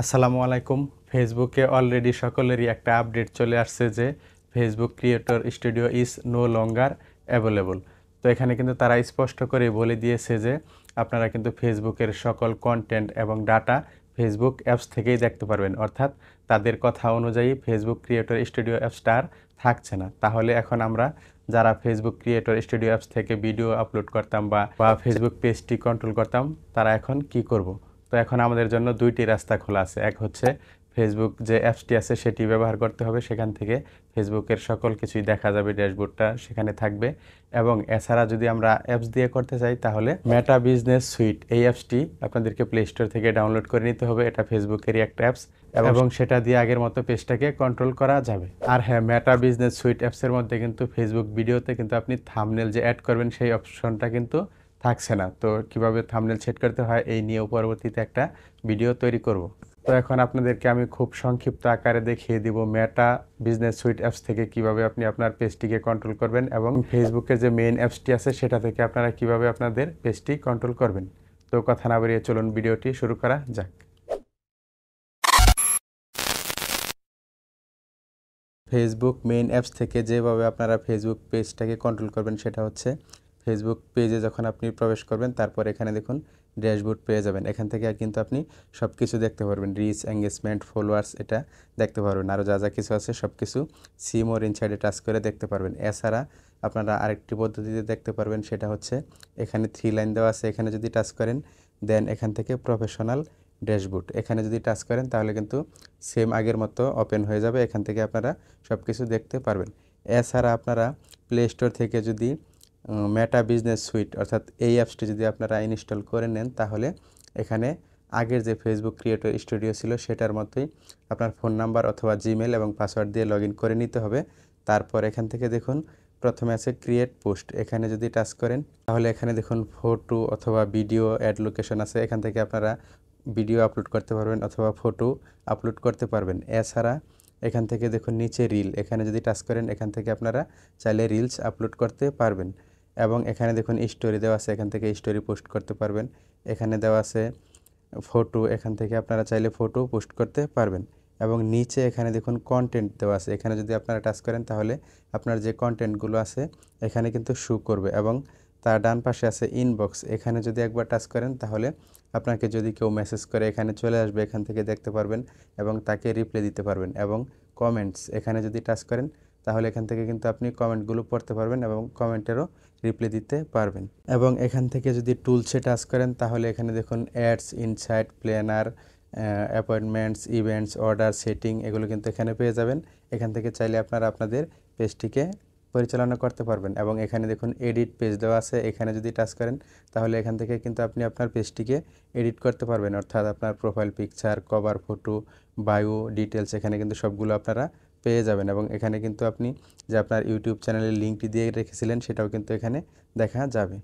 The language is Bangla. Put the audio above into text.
আসসালামু আলাইকুম ফেসবুকে অলরেডি সকলেরই একটা আপডেট চলে আসছে যে Facebook creator studio is no longer available তো এখানে কিন্তু তারা স্পষ্ট করে বলে দিয়েছে যে আপনারা কিন্তু ফেসবুকের সকল কন্টেন্ট এবং ডাটা ফেসবুক অ্যাপস থেকেই দেখতে পারবেন অর্থাৎ তাদের কথা অনুযায়ী ফেসবুক ক্রিয়েটর স্টুডিও অ্যাপসটা আর থাকছে না তাহলে এখন আমরা যারা ফেসবুক ক্রিয়েটর স্টুডিও অ্যাপস থেকে ভিডিও আপলোড করতাম বা ফেসবুক পেজটি কন্ট্রোল করতাম তারা এখন কি করব। তো এখন আমাদের জন্য দুইটি রাস্তা খোলা আছে এক হচ্ছে ফেসবুক যে অ্যাপসটি আছে সেটি ব্যবহার করতে হবে সেখান থেকে ফেসবুকের সকল কিছুই দেখা যাবে ড্যাশবোর্ডটা সেখানে থাকবে এবং এছাড়া যদি আমরা অ্যাপস দিয়ে করতে চাই তাহলে মেটা বিজনেস সুইট এই অ্যাপসটি আপনাদেরকে প্লে স্টোর থেকে ডাউনলোড করে নিতে হবে এটা ফেসবুকেরই একটা অ্যাপস এবং সেটা দিয়ে আগের মতো পেজটাকে কন্ট্রোল করা যাবে আর হ্যাঁ মেটা বিজনেস সুইট অ্যাপসের মধ্যে কিন্তু ফেসবুক ভিডিওতে কিন্তু আপনি থামনেল যে অ্যাড করবেন সেই অপশনটা কিন্তু থাকছে না তো কিভাবে থামনেল সেট করতে হয় এই নিয়েও পরবর্তীতে একটা ভিডিও তৈরি করব। তো এখন আপনাদেরকে আমি খুব সংক্ষিপ্ত আকারে দেখিয়ে দিব মেটা বিজনেস সুইট অ্যাপস থেকে কিভাবে আপনি আপনার পেজটিকে কন্ট্রোল করবেন এবং ফেসবুকের যে মেইন অ্যাপসটি আছে সেটা থেকে আপনারা কিভাবে আপনাদের পেজটি কন্ট্রোল করবেন তো কথা না বেরিয়ে চলুন ভিডিওটি শুরু করা যাক ফেসবুক মেইন অ্যাপস থেকে যেভাবে আপনারা ফেসবুক পেজটাকে কন্ট্রোল করবেন সেটা হচ্ছে ফেসবুক পেজে যখন আপনি প্রবেশ করবেন তারপর এখানে দেখুন ড্যাশবোর্ড পেয়ে যাবেন এখান থেকে আর কিন্তু আপনি সব কিছু দেখতে পারবেন রিচ এঙ্গেজমেন্ট ফলোয়ার্স এটা দেখতে পারবেন আরও যা যা কিছু আছে সব কিছু সিম ওর ইনসাইডে টাচ করে দেখতে পারবেন এছাড়া আপনারা আরেকটি পদ্ধতিতে দেখতে পারবেন সেটা হচ্ছে এখানে থ্রি লাইন দেওয়া আছে এখানে যদি টাচ করেন দেন এখান থেকে প্রফেশনাল ড্যাশবোর্ড এখানে যদি টাচ করেন তাহলে কিন্তু সেম আগের মতো ওপেন হয়ে যাবে এখান থেকে আপনারা সব কিছু দেখতে পারবেন এছাড়া আপনারা প্লে স্টোর থেকে যদি মেটা বিজনেস সুইট অর্থাৎ এই অ্যাপসটি যদি আপনারা ইনস্টল করে নেন তাহলে এখানে আগের যে ফেসবুক ক্রিয়েটর স্টুডিও ছিল সেটার মতোই আপনার ফোন নাম্বার অথবা জিমেল এবং পাসওয়ার্ড দিয়ে লগ করে নিতে হবে তারপর এখান থেকে দেখুন প্রথমে আছে ক্রিয়েট পোস্ট এখানে যদি টাচ করেন তাহলে এখানে দেখুন ফটো অথবা ভিডিও অ্যাড লোকেশন আছে এখান থেকে আপনারা ভিডিও আপলোড করতে পারবেন অথবা ফটো আপলোড করতে পারবেন এছাড়া এখান থেকে দেখুন নিচে রিল এখানে যদি টাচ করেন এখান থেকে আপনারা চাইলে রিলস আপলোড করতে পারবেন এবং এখানে দেখুন স্টোরি দেওয়া আছে এখান থেকে স্টোরি পোস্ট করতে পারবেন এখানে দেওয়া আছে ফটো এখান থেকে আপনারা চাইলে ফটো পোস্ট করতে পারবেন এবং নিচে এখানে দেখুন কন্টেন্ট দেওয়া আছে এখানে যদি আপনারা টাচ করেন তাহলে আপনার যে কন্টেন্টগুলো আছে এখানে কিন্তু শু করবে এবং তার ডান পাশে আছে ইনবক্স এখানে যদি একবার টাচ করেন তাহলে আপনাকে যদি কেউ মেসেজ করে এখানে চলে আসবে এখান থেকে দেখতে পারবেন এবং তাকে রিপ্লাই দিতে পারবেন এবং কমেন্টস এখানে যদি টাচ করেন তাহলে এখান থেকে কিন্তু আপনি কমেন্টগুলো পড়তে পারবেন এবং কমেন্টেরও রিপ্লে দিতে পারবেন এবং এখান থেকে যদি টুলসে টাচ করেন তাহলে এখানে দেখুন ads insight planner appointments events order setting এগুলো কিন্তু এখানে পেয়ে যাবেন এখান থেকে চাইলে আপনারা আপনাদের পেজটিকে পরিচালনা করতে পারবেন এবং এখানে দেখুন এডিট পেজ দেওয়া আছে এখানে যদি টাচ করেন তাহলে এখান থেকে কিন্তু আপনি আপনার পেজটিকে এডিট করতে পারবেন অর্থাৎ আপনার profile picture cover photo bio details এখানে কিন্তু সবগুলো আপনারা পেয়ে যাবেন এবং এখানে কিন্তু আপনি যে আপনার ইউটিউব চ্যানেলের লিঙ্কটি দিয়ে রেখেছিলেন সেটাও কিন্তু এখানে দেখা যাবে